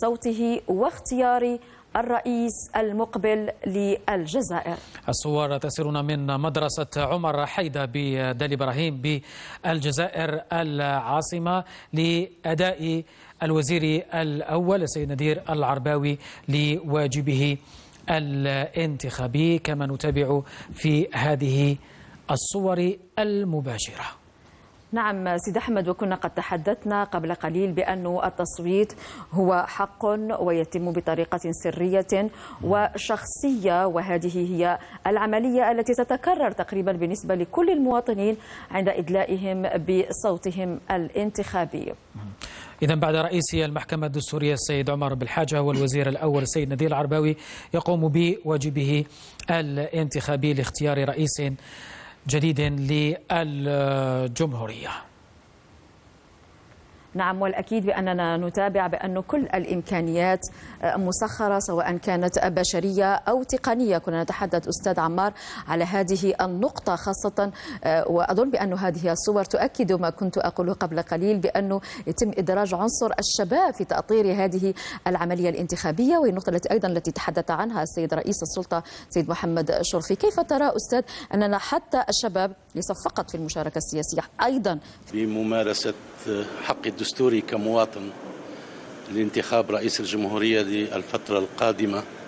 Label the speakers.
Speaker 1: صوته واختيار الرئيس المقبل للجزائر
Speaker 2: الصور تسيرنا من مدرسة عمر حيدة بدال إبراهيم بالجزائر العاصمة لأداء الوزير الأول السيد ندير العرباوي لواجبه الانتخابي كما نتابع في هذه الصور المباشره
Speaker 1: نعم سيد أحمد وكنا قد تحدثنا قبل قليل بأن التصويت هو حق ويتم بطريقة سرية وشخصية وهذه هي العملية التي تتكرر تقريبا بالنسبة لكل المواطنين عند إدلائهم بصوتهم الانتخابي
Speaker 2: إذا بعد رئيس المحكمة الدستورية السيد عمر بالحاجة والوزير الأول السيد نذير العرباوي يقوم بواجبه الانتخابي لاختيار رئيس جديد للجمهورية
Speaker 1: نعم والأكيد بأننا نتابع بأن كل الإمكانيات آه، مسخرة سواء كانت بشرية أو تقنية كنا نتحدث أستاذ عمار على هذه النقطة خاصة آه، وأظن بأن هذه الصور تؤكد ما كنت أقوله قبل قليل بأنه يتم إدراج عنصر الشباب في تأطير هذه العملية الانتخابية وهي النقطة التي أيضا التي تحدث عنها السيد رئيس السلطة سيد محمد شرفي كيف ترى أستاذ أننا حتى الشباب ليس فقط في المشاركة السياسية أيضا
Speaker 3: في ممارسة حق الدستوري كمواطن لانتخاب رئيس الجمهورية للفترة القادمة